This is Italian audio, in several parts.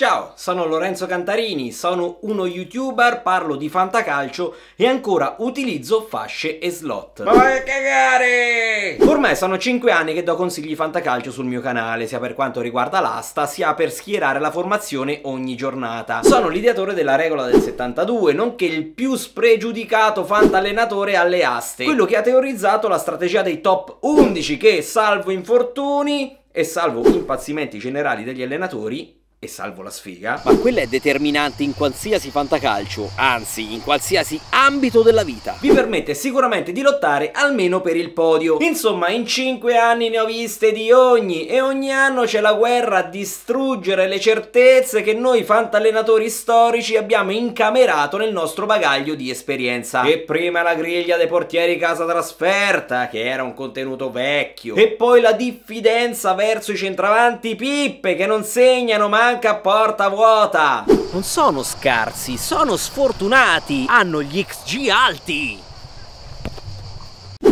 Ciao, sono Lorenzo Cantarini, sono uno youtuber, parlo di fantacalcio e ancora utilizzo fasce e slot. Ma vai a cagare! Ormai sono 5 anni che do consigli fantacalcio sul mio canale, sia per quanto riguarda l'asta, sia per schierare la formazione ogni giornata. Sono l'ideatore della regola del 72, nonché il più spregiudicato fantallenatore alle aste, quello che ha teorizzato la strategia dei top 11 che, salvo infortuni e salvo impazzimenti generali degli allenatori, e salvo la sfiga. Ma quella è determinante in qualsiasi fantacalcio, anzi in qualsiasi ambito della vita. Vi permette sicuramente di lottare almeno per il podio. Insomma, in 5 anni ne ho viste di ogni e ogni anno c'è la guerra a distruggere le certezze che noi fantallenatori storici abbiamo incamerato nel nostro bagaglio di esperienza. E prima la griglia dei portieri casa trasferta, che era un contenuto vecchio, e poi la diffidenza verso i centravanti pippe che non segnano mai bianca porta vuota! Non sono scarsi, sono sfortunati! Hanno gli XG alti!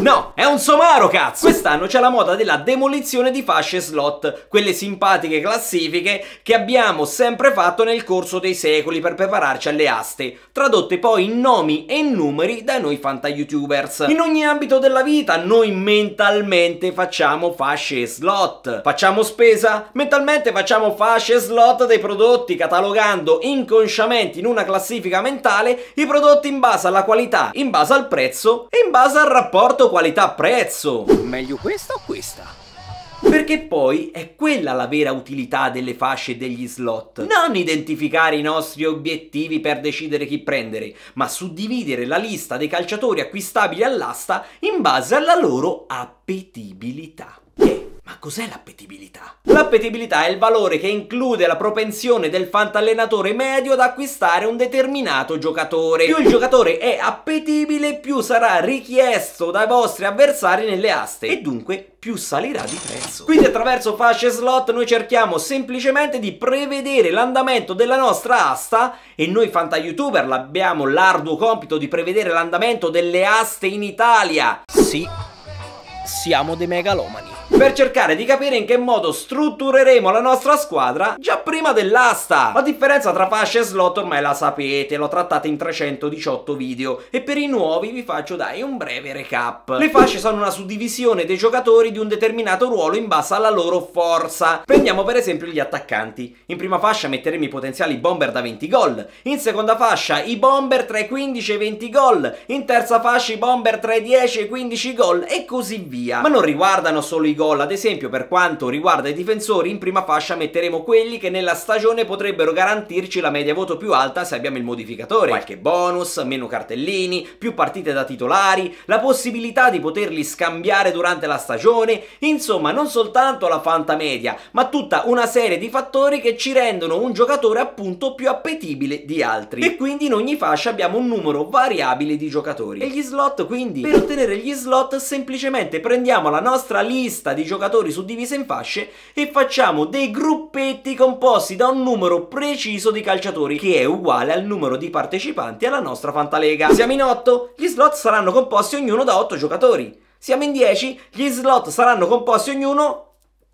No, è un somaro, cazzo! Quest'anno c'è la moda della demolizione di fasce slot, quelle simpatiche classifiche che abbiamo sempre fatto nel corso dei secoli per prepararci alle aste, tradotte poi in nomi e numeri da noi fanta youtubers. In ogni ambito della vita noi mentalmente facciamo fasce slot. Facciamo spesa? Mentalmente facciamo fasce slot dei prodotti, catalogando inconsciamente in una classifica mentale i prodotti in base alla qualità, in base al prezzo e in base al rapporto qualità-prezzo. Meglio questa o questa? Perché poi è quella la vera utilità delle fasce e degli slot. Non identificare i nostri obiettivi per decidere chi prendere, ma suddividere la lista dei calciatori acquistabili all'asta in base alla loro appetibilità. Ma cos'è l'appetibilità? L'appetibilità è il valore che include la propensione del fantallenatore medio ad acquistare un determinato giocatore. Più il giocatore è appetibile, più sarà richiesto dai vostri avversari nelle aste e dunque più salirà di prezzo. Quindi attraverso fasce slot noi cerchiamo semplicemente di prevedere l'andamento della nostra asta e noi fanta youtuber abbiamo l'arduo compito di prevedere l'andamento delle aste in Italia. Sì, siamo dei megalomani per cercare di capire in che modo struttureremo la nostra squadra già prima dell'asta. La differenza tra fasce e slot ormai la sapete, l'ho trattata in 318 video e per i nuovi vi faccio dai un breve recap. Le fasce sono una suddivisione dei giocatori di un determinato ruolo in base alla loro forza. Prendiamo per esempio gli attaccanti. In prima fascia metteremo i potenziali bomber da 20 gol, in seconda fascia i bomber tra i 15 e i 20 gol, in terza fascia i bomber tra i 10 e i 15 gol e così via. Ma non riguardano solo i gol. Ad esempio per quanto riguarda i difensori in prima fascia metteremo quelli che nella stagione potrebbero garantirci la media voto più alta se abbiamo il modificatore. Qualche bonus, meno cartellini, più partite da titolari, la possibilità di poterli scambiare durante la stagione, insomma non soltanto la media, ma tutta una serie di fattori che ci rendono un giocatore appunto più appetibile di altri. E quindi in ogni fascia abbiamo un numero variabile di giocatori. E gli slot quindi? Per ottenere gli slot semplicemente prendiamo la nostra lista lista di giocatori suddivisa in fasce e facciamo dei gruppetti composti da un numero preciso di calciatori che è uguale al numero di partecipanti alla nostra fantalega. Siamo in 8, gli slot saranno composti ognuno da 8 giocatori. Siamo in 10, gli slot saranno composti ognuno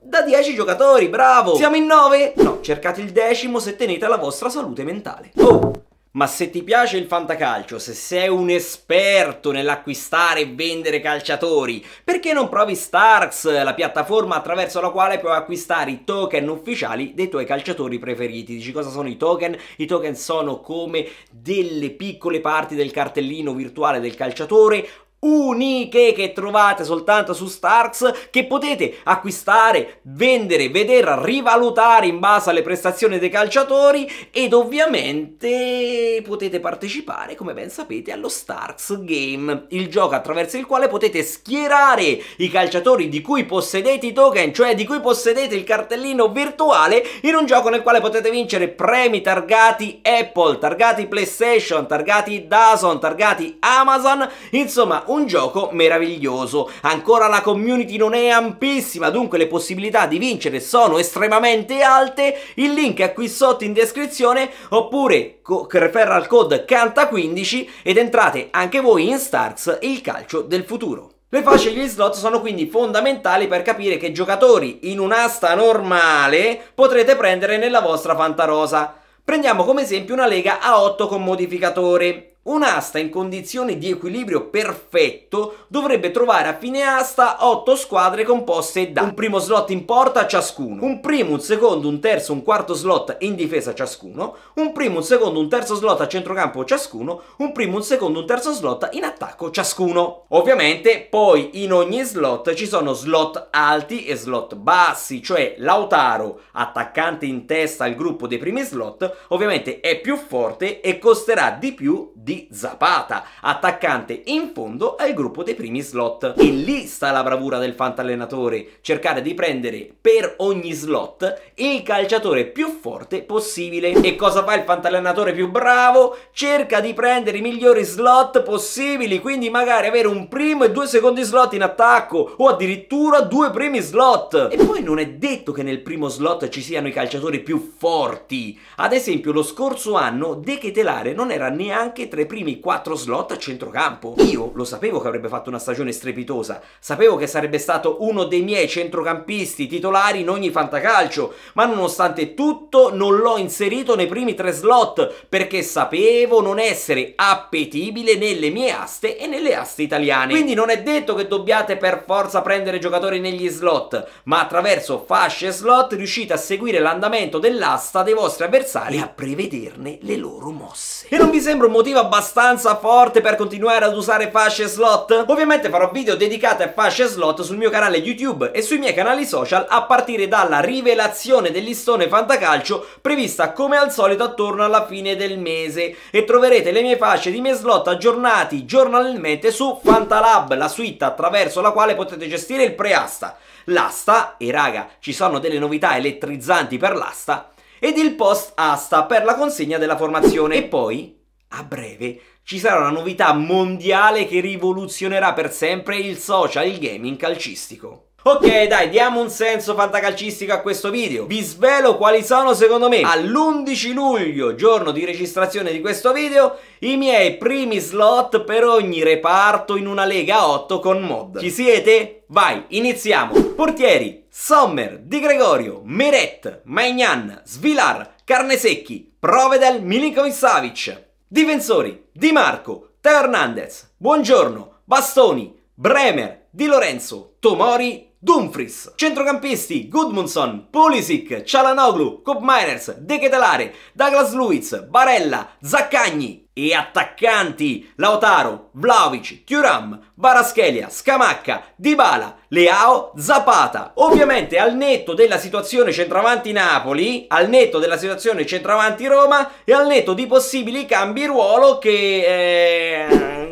da 10 giocatori, bravo! Siamo in 9? No, cercate il decimo se tenete la vostra salute mentale. Oh! Ma se ti piace il fantacalcio, se sei un esperto nell'acquistare e vendere calciatori, perché non provi Starks, la piattaforma attraverso la quale puoi acquistare i token ufficiali dei tuoi calciatori preferiti? Dici cosa sono i token? I token sono come delle piccole parti del cartellino virtuale del calciatore uniche che trovate soltanto su Starks che potete acquistare, vendere, vedere, rivalutare in base alle prestazioni dei calciatori ed ovviamente potete partecipare come ben sapete allo Starks Game, il gioco attraverso il quale potete schierare i calciatori di cui possedete i token, cioè di cui possedete il cartellino virtuale in un gioco nel quale potete vincere premi targati Apple, targati PlayStation, targati Dazon, targati Amazon, insomma un gioco meraviglioso. Ancora la community non è ampissima, dunque le possibilità di vincere sono estremamente alte. Il link è qui sotto in descrizione oppure referral code CANTA15 ed entrate anche voi in Starks il calcio del futuro. Le fasce e gli slot sono quindi fondamentali per capire che giocatori in un'asta normale potrete prendere nella vostra fantarosa. Prendiamo come esempio una lega a 8 con modificatore. Un'asta in condizioni di equilibrio perfetto dovrebbe trovare a fine asta 8 squadre composte da un primo slot in porta ciascuno, un primo, un secondo, un terzo, un quarto slot in difesa ciascuno, un primo, un secondo, un terzo slot a centrocampo ciascuno, un primo, un secondo, un terzo slot in attacco ciascuno. Ovviamente poi in ogni slot ci sono slot alti e slot bassi, cioè Lautaro, attaccante in testa al gruppo dei primi slot, ovviamente è più forte e costerà di più di Zapata, attaccante in fondo al gruppo dei primi slot. E lì sta la bravura del fantallenatore, cercare di prendere per ogni slot il calciatore più forte possibile. E cosa fa il fantallenatore più bravo? Cerca di prendere i migliori slot possibili, quindi magari avere un primo e due secondi slot in attacco, o addirittura due primi slot. E poi non è detto che nel primo slot ci siano i calciatori più forti. Ad esempio lo scorso anno De Ketelare non era neanche tra i primi 4 slot a centrocampo. Io lo sapevo che avrebbe fatto una stagione strepitosa, sapevo che sarebbe stato uno dei miei centrocampisti titolari in ogni fantacalcio, ma nonostante tutto non l'ho inserito nei primi 3 slot perché sapevo non essere appetibile nelle mie aste e nelle aste italiane. Quindi non è detto che dobbiate per forza prendere giocatori negli slot, ma attraverso fasce slot riuscite a seguire l'andamento dell'asta dei vostri avversari e a prevederne le loro mosse. E non vi sembra un motivo abbastanza forte per continuare ad usare fasce slot? Ovviamente farò video dedicate a fasce slot sul mio canale YouTube e sui miei canali social a partire dalla rivelazione del listone fantacalcio prevista come al solito attorno alla fine del mese e troverete le mie fasce di miei slot aggiornati giornalmente su Fantalab, la suite attraverso la quale potete gestire il preasta, l'asta e raga ci sono delle novità elettrizzanti per l'asta ed il post asta per la consegna della formazione e poi a breve ci sarà una novità mondiale che rivoluzionerà per sempre il social, il gaming calcistico. Ok dai, diamo un senso fantacalcistico a questo video Vi svelo quali sono secondo me All'11 luglio, giorno di registrazione di questo video I miei primi slot per ogni reparto in una Lega 8 con mod Ci siete? Vai, iniziamo Portieri, Sommer, Di Gregorio, Meret, Maignan, Svilar, Carnesecchi, Provedel, Milinkovic Savic difensori Di Marco, Teo Hernandez, Buongiorno, Bastoni, Bremer, Di Lorenzo, Tomori, Dumfries, centrocampisti Goodmanson, Pulisic, Cialanoglu, Cop Miners, De Ketelare, Douglas Luiz, Barella, Zaccagni e attaccanti Lautaro, Vlaovic, Thuram, Baraschelia, Scamacca, Dybala, Leao, Zapata. Ovviamente al netto della situazione centravanti Napoli, al netto della situazione centravanti Roma e al netto di possibili cambi ruolo che... Eh...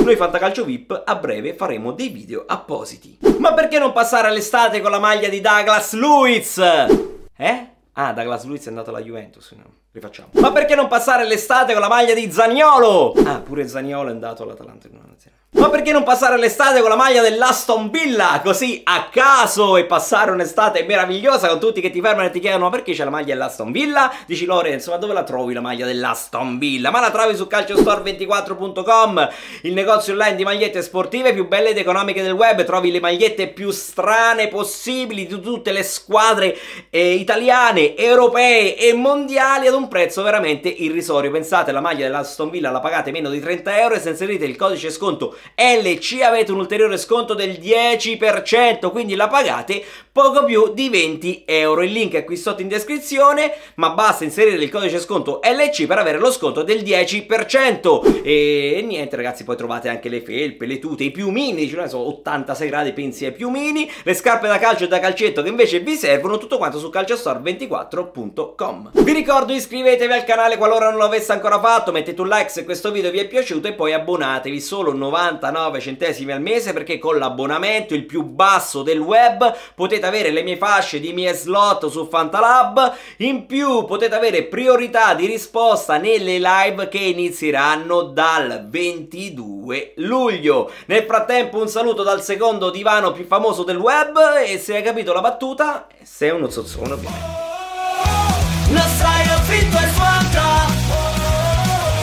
Noi Fantacalcio VIP a breve faremo dei video appositi. Ma perché non passare all'estate con la maglia di Douglas Luiz? Eh? Ah, Douglas Luiz è andato alla Juventus, no? Rifacciamo. Ma perché non passare l'estate con la maglia di Zaniolo? Ah, pure Zaniolo è andato all'Atalanta in una nazionale. Ma perché non passare l'estate con la maglia dell'Aston Villa? Così a caso e passare un'estate meravigliosa con tutti che ti fermano e ti chiedono ma perché c'è la maglia dell'Aston Villa? Dici Lorenzo ma dove la trovi la maglia dell'Aston Villa? Ma la trovi su calciostore24.com Il negozio online di magliette sportive più belle ed economiche del web Trovi le magliette più strane possibili di tutte le squadre eh, italiane, europee e mondiali ad un prezzo veramente irrisorio Pensate la maglia dell'Aston Villa la pagate meno di 30 euro e se inserite il codice sconto LC avete un ulteriore sconto del 10%, quindi la pagate poco più di 20 euro. Il link è qui sotto in descrizione, ma basta inserire il codice sconto LC per avere lo sconto del 10%. E niente ragazzi, poi trovate anche le felpe, le tute, i piumini, cioè sono 86 gradi pensi ai piumini, le scarpe da calcio e da calcetto che invece vi servono, tutto quanto su calciostore24.com. Vi ricordo iscrivetevi al canale qualora non l'avesse ancora fatto, mettete un like se questo video vi è piaciuto e poi abbonatevi, solo 90 99 centesimi al mese perché con l'abbonamento il più basso del web potete avere le mie fasce di mie slot su Fantalab in più potete avere priorità di risposta nelle live che inizieranno dal 22 luglio nel frattempo un saluto dal secondo divano più famoso del web e se hai capito la battuta sei uno zozzone ovviamente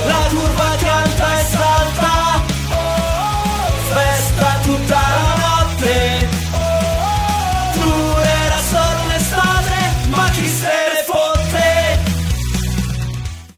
la curva tra